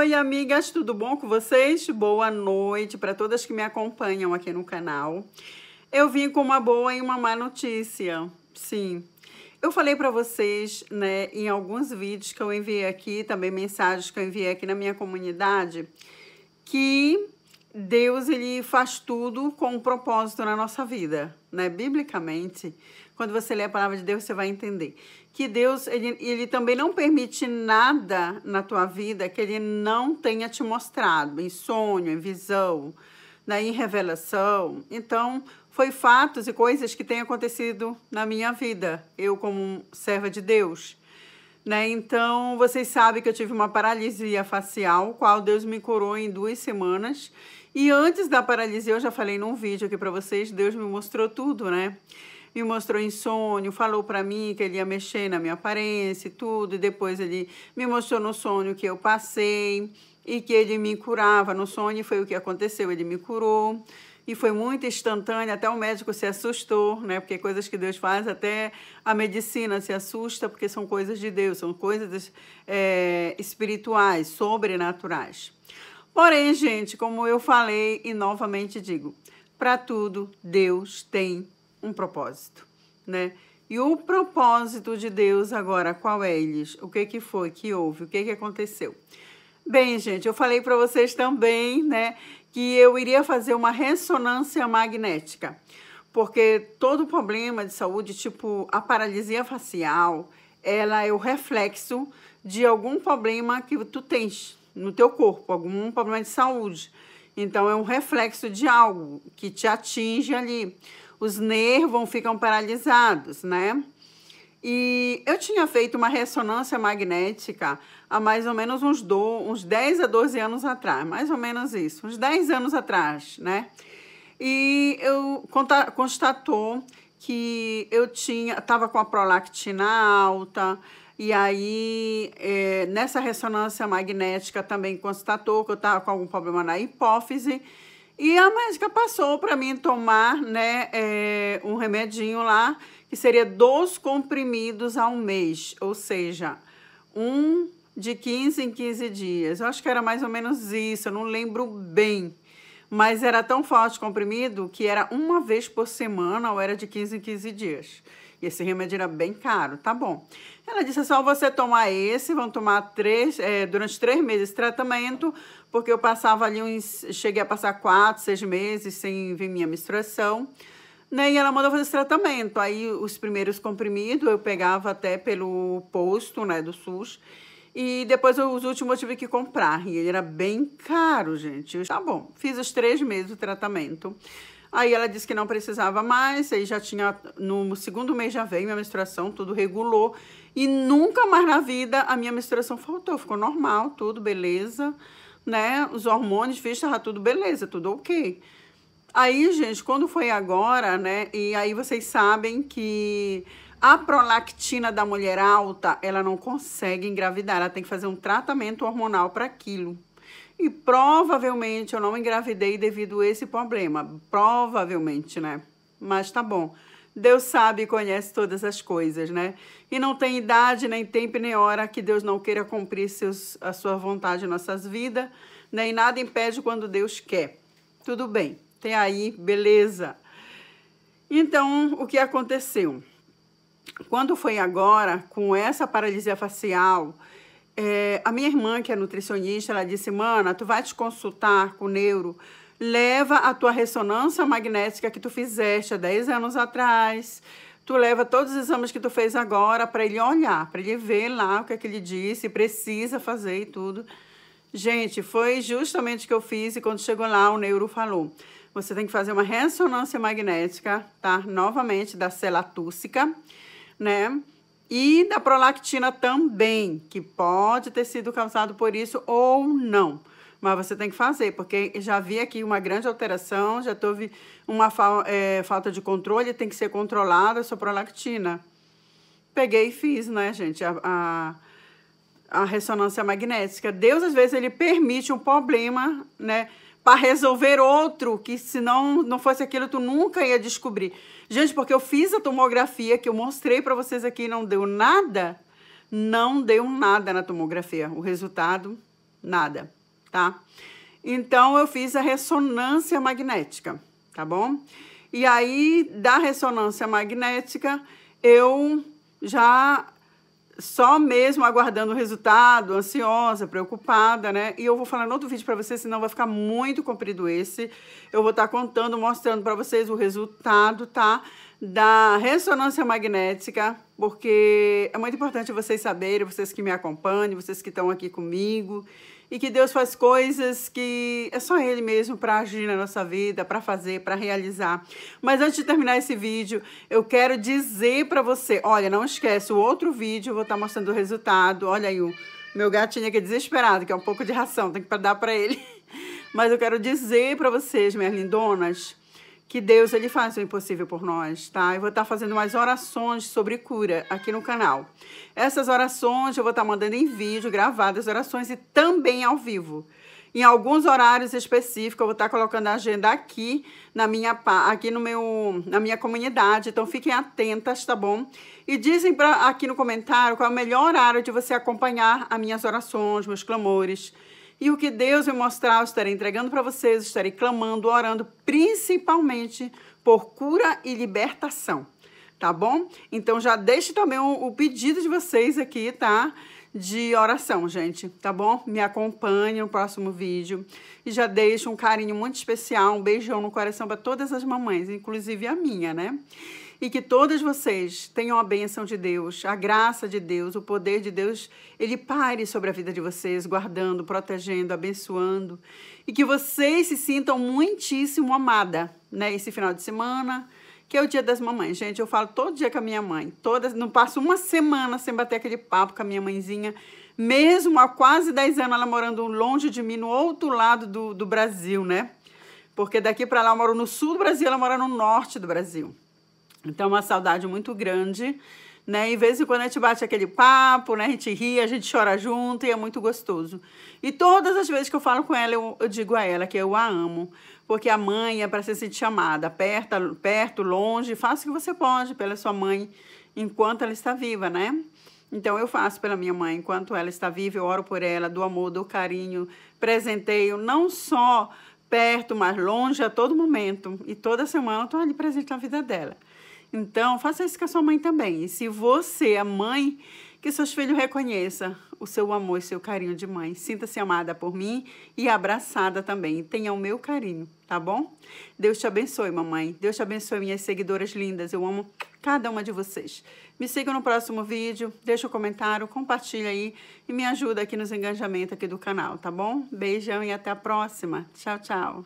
Oi, amigas, tudo bom com vocês? Boa noite para todas que me acompanham aqui no canal. Eu vim com uma boa e uma má notícia. Sim. Eu falei para vocês, né, em alguns vídeos que eu enviei aqui, também mensagens que eu enviei aqui na minha comunidade, que Deus ele faz tudo com um propósito na nossa vida, né? Biblicamente, quando você lê a palavra de Deus, você vai entender que Deus ele, ele também não permite nada na tua vida que ele não tenha te mostrado, em sonho, em visão, né, em revelação. Então, foi fatos e coisas que têm acontecido na minha vida, eu como serva de Deus. Né? Então, vocês sabem que eu tive uma paralisia facial, qual Deus me curou em duas semanas. E antes da paralisia, eu já falei num vídeo aqui para vocês, Deus me mostrou tudo, né? Me mostrou insônia, falou para mim que ele ia mexer na minha aparência e tudo, e depois ele me mostrou no sonho que eu passei e que ele me curava no sonho, foi o que aconteceu, ele me curou. E foi muito instantâneo, até o médico se assustou, né? Porque coisas que Deus faz, até a medicina se assusta, porque são coisas de Deus, são coisas é, espirituais, sobrenaturais. Porém, gente, como eu falei e novamente digo, para tudo Deus tem um propósito, né? E o propósito de Deus agora, qual é, eles? O que que foi que houve? O que que aconteceu? Bem, gente, eu falei para vocês também, né, que eu iria fazer uma ressonância magnética, porque todo problema de saúde, tipo a paralisia facial, ela é o reflexo de algum problema que tu tens, no teu corpo, algum problema de saúde. Então, é um reflexo de algo que te atinge ali. Os nervos ficam paralisados, né? E eu tinha feito uma ressonância magnética há mais ou menos uns, do, uns 10 a 12 anos atrás, mais ou menos isso, uns 10 anos atrás, né? E eu constatou que eu tinha, estava com a prolactina alta, e aí, é, nessa ressonância magnética também constatou que eu estava com algum problema na hipófise. E a médica passou para mim tomar né, é, um remedinho lá, que seria dois comprimidos ao mês, ou seja, um de 15 em 15 dias. Eu acho que era mais ou menos isso, eu não lembro bem. Mas era tão forte comprimido que era uma vez por semana ou era de 15 em 15 dias. E esse remédio era bem caro, tá bom. Ela disse, é só você tomar esse, vão tomar três, é, durante três meses tratamento, porque eu passava ali uns, cheguei a passar quatro, seis meses sem ver minha menstruação. Né, e ela mandou fazer esse tratamento. Aí os primeiros comprimidos eu pegava até pelo posto, né, do SUS. E depois os últimos eu tive que comprar. E ele era bem caro, gente. Tá bom, fiz os três meses do tratamento. Aí ela disse que não precisava mais, aí já tinha, no segundo mês já veio minha menstruação, tudo regulou. E nunca mais na vida a minha menstruação faltou, ficou normal, tudo beleza, né? Os hormônios, visto, tava tá tudo beleza, tudo ok. Aí, gente, quando foi agora, né? E aí vocês sabem que a prolactina da mulher alta, ela não consegue engravidar, ela tem que fazer um tratamento hormonal para aquilo. E provavelmente eu não engravidei devido a esse problema. Provavelmente, né? Mas tá bom. Deus sabe e conhece todas as coisas, né? E não tem idade, nem tempo, nem hora que Deus não queira cumprir seus, a sua vontade em nossas vidas, nem nada impede quando Deus quer. Tudo bem, tem aí, beleza. Então, o que aconteceu? Quando foi agora, com essa paralisia facial é, a minha irmã, que é nutricionista, ela disse: Mana, tu vai te consultar com o neuro, leva a tua ressonância magnética que tu fizeste há 10 anos atrás. Tu leva todos os exames que tu fez agora para ele olhar, para ele ver lá o que é que ele disse, precisa fazer e tudo. Gente, foi justamente o que eu fiz e quando chegou lá o neuro falou: você tem que fazer uma ressonância magnética, tá? Novamente da célula túrcica, né? e da prolactina também, que pode ter sido causado por isso ou não. Mas você tem que fazer, porque já vi aqui uma grande alteração, já teve uma fa é, falta de controle, tem que ser controlada a sua prolactina. Peguei e fiz, né, gente, a, a, a ressonância magnética. Deus, às vezes, ele permite um problema, né, para resolver outro, que se não não fosse aquilo tu nunca ia descobrir. Gente, porque eu fiz a tomografia que eu mostrei para vocês aqui, não deu nada. Não deu nada na tomografia, o resultado nada, tá? Então eu fiz a ressonância magnética, tá bom? E aí da ressonância magnética eu já só mesmo aguardando o resultado, ansiosa, preocupada, né? E eu vou falar no outro vídeo para vocês, senão vai ficar muito comprido esse. Eu vou estar tá contando, mostrando para vocês o resultado, tá? Da ressonância magnética, porque é muito importante vocês saberem, vocês que me acompanham, vocês que estão aqui comigo e que Deus faz coisas que é só Ele mesmo para agir na nossa vida, para fazer, para realizar. Mas antes de terminar esse vídeo, eu quero dizer para você, olha, não esquece, o outro vídeo eu vou estar tá mostrando o resultado, olha aí o meu gatinho aqui desesperado, que é um pouco de ração, tem que dar para ele. Mas eu quero dizer para vocês, minhas lindonas, que Deus ele faz o impossível por nós, tá? Eu vou estar tá fazendo mais orações sobre cura aqui no canal. Essas orações eu vou estar tá mandando em vídeo, gravadas orações e também ao vivo. Em alguns horários específicos eu vou estar tá colocando a agenda aqui na minha aqui no meu na minha comunidade, então fiquem atentas, tá bom? E dizem para aqui no comentário qual é o melhor horário de você acompanhar as minhas orações, meus clamores. E o que Deus me mostrar, eu estarei entregando para vocês, estarei clamando, orando, principalmente por cura e libertação, tá bom? Então já deixe também o, o pedido de vocês aqui, tá? de oração, gente, tá bom? Me acompanhe no próximo vídeo e já deixo um carinho muito especial, um beijão no coração para todas as mamães, inclusive a minha, né? e que todas vocês tenham a bênção de Deus, a graça de Deus, o poder de Deus, ele pare sobre a vida de vocês, guardando, protegendo, abençoando, e que vocês se sintam muitíssimo amada, né? Esse final de semana, que é o dia das mamães. Gente, eu falo todo dia com a minha mãe, todas, não passo uma semana sem bater aquele papo com a minha mãezinha, mesmo há quase 10 anos ela morando longe de mim, no outro lado do, do Brasil, né? Porque daqui para lá eu moro no sul do Brasil, ela mora no norte do Brasil. Então, uma saudade muito grande, né? E de vez em quando a gente bate aquele papo, né? A gente ri, a gente chora junto e é muito gostoso. E todas as vezes que eu falo com ela, eu, eu digo a ela que eu a amo, porque a mãe é para ser se chamada, perto, perto, longe, faça o que você pode pela sua mãe enquanto ela está viva, né? Então eu faço pela minha mãe enquanto ela está viva, eu oro por ela, do amor, do carinho, presenteio, não só perto, mas longe a todo momento. E toda semana eu estou ali presente na vida dela. Então, faça isso com a sua mãe também. E se você é mãe, que seus filhos reconheçam o seu amor e seu carinho de mãe. Sinta-se amada por mim e abraçada também. Tenha o meu carinho, tá bom? Deus te abençoe, mamãe. Deus te abençoe, minhas seguidoras lindas. Eu amo cada uma de vocês. Me sigam no próximo vídeo, deixa um comentário, compartilha aí e me ajuda aqui nos engajamentos aqui do canal, tá bom? Beijão e até a próxima. Tchau, tchau.